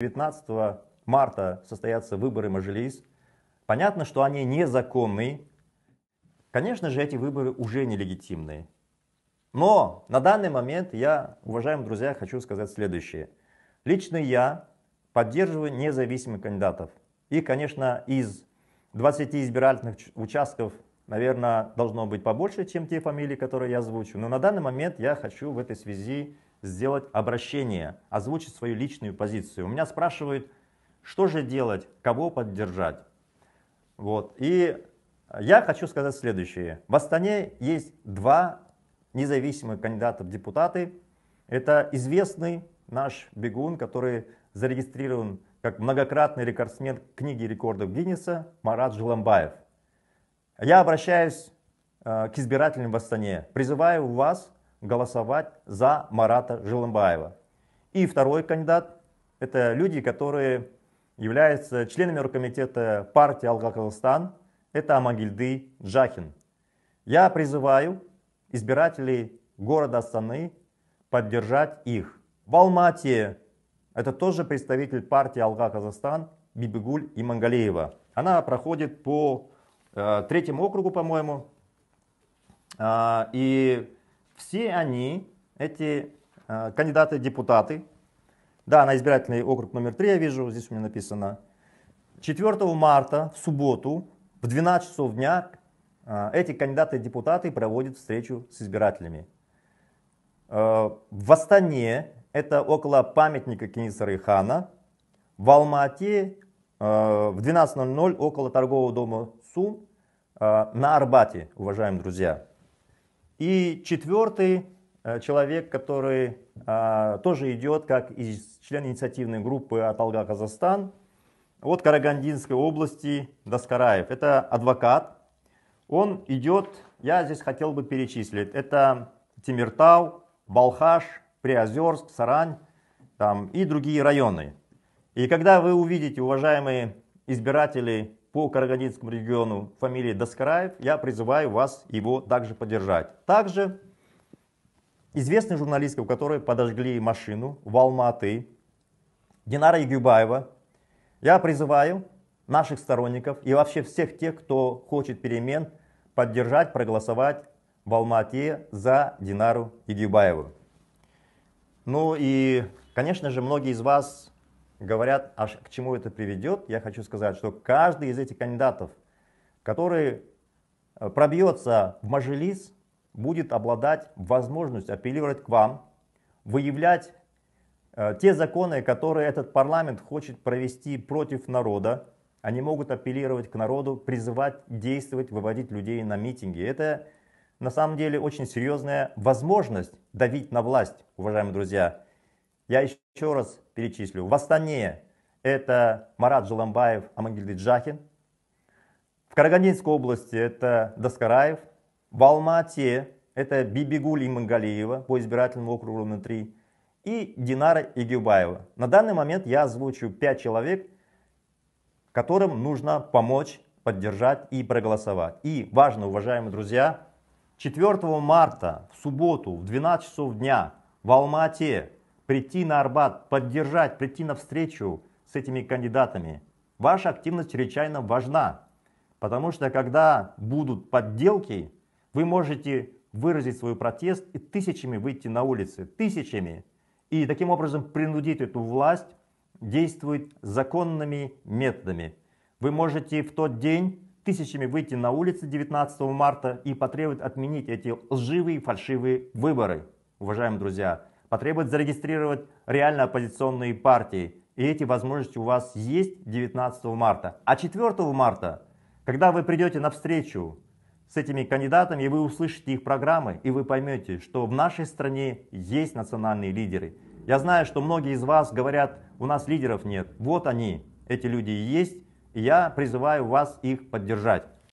19 марта состоятся выборы Мажилис. Понятно, что они незаконны. Конечно же, эти выборы уже нелегитимные. Но на данный момент я, уважаемые друзья, хочу сказать следующее. Лично я поддерживаю независимых кандидатов. И, конечно, из 20 избирательных участков, наверное, должно быть побольше, чем те фамилии, которые я озвучу. Но на данный момент я хочу в этой связи сделать обращение, озвучить свою личную позицию. У меня спрашивают, что же делать, кого поддержать. Вот. И я хочу сказать следующее. В Астане есть два независимых кандидата в депутаты. Это известный наш бегун, который зарегистрирован как многократный рекордсмен книги рекордов Гиннеса Марат Жиламбаев. Я обращаюсь э, к избирателям в Астане. Призываю вас голосовать за Марата Жилымбаева. И второй кандидат – это люди, которые являются членами Рукомитета партии «Алга-Казахстан». Это Амагильды Джахин. Я призываю избирателей города Астаны поддержать их. В Алмате это тоже представитель партии «Алга-Казахстан» Бибигуль и Мангалеева. Она проходит по э, третьему округу, по-моему. Э, и все они, эти э, кандидаты-депутаты, да, на избирательный округ номер 3 я вижу, здесь у меня написано, 4 марта в субботу в 12 часов дня э, эти кандидаты-депутаты проводят встречу с избирателями. Э, в Астане это около памятника Кенисары Хана, в Алмате э, в 12.00 около торгового дома Сум э, на Арбате, уважаемые друзья. И четвертый э, человек, который э, тоже идет как из член инициативной группы от Алга Казахстан от Карагандинской области Доскараев. Это адвокат. Он идет, я здесь хотел бы перечислить, это Тимиртау, Балхаш, Приозерск, Сарань там, и другие районы. И когда вы увидите, уважаемые избиратели, по Карагандинскому региону фамилии Доскараев, я призываю вас его также поддержать. Также известный журналистка у которой подожгли машину в Алматы, Динара Егюбаева, я призываю наших сторонников и вообще всех тех, кто хочет перемен, поддержать, проголосовать в Алмате за Динару Егюбаеву. Ну и, конечно же, многие из вас говорят, аж к чему это приведет, я хочу сказать, что каждый из этих кандидатов, который э, пробьется в Мажилис, будет обладать возможностью апеллировать к вам, выявлять э, те законы, которые этот парламент хочет провести против народа, они могут апеллировать к народу, призывать действовать, выводить людей на митинги. Это на самом деле очень серьезная возможность давить на власть, уважаемые друзья. Я еще раз перечислю. В Астане это Марат Желамбаев, Амангельды Джахин. В Карагандинской области это Доскараев. В Алмате это Бибигуль и Мангалиева по избирательному округу номер 3. И Динара Игюбаева. На данный момент я озвучу 5 человек, которым нужно помочь, поддержать и проголосовать. И важно, уважаемые друзья, 4 марта в субботу в 12 часов дня в Алмате прийти на Арбат, поддержать, прийти на встречу с этими кандидатами. Ваша активность чрезвычайно важна, потому что когда будут подделки, вы можете выразить свой протест и тысячами выйти на улицы, тысячами, и таким образом принудить эту власть действовать законными методами. Вы можете в тот день тысячами выйти на улицы 19 марта и потребовать отменить эти лживые фальшивые выборы, уважаемые друзья потребует зарегистрировать реально оппозиционные партии. И эти возможности у вас есть 19 марта. А 4 марта, когда вы придете на встречу с этими кандидатами, и вы услышите их программы, и вы поймете, что в нашей стране есть национальные лидеры. Я знаю, что многие из вас говорят, у нас лидеров нет. Вот они, эти люди есть, и я призываю вас их поддержать.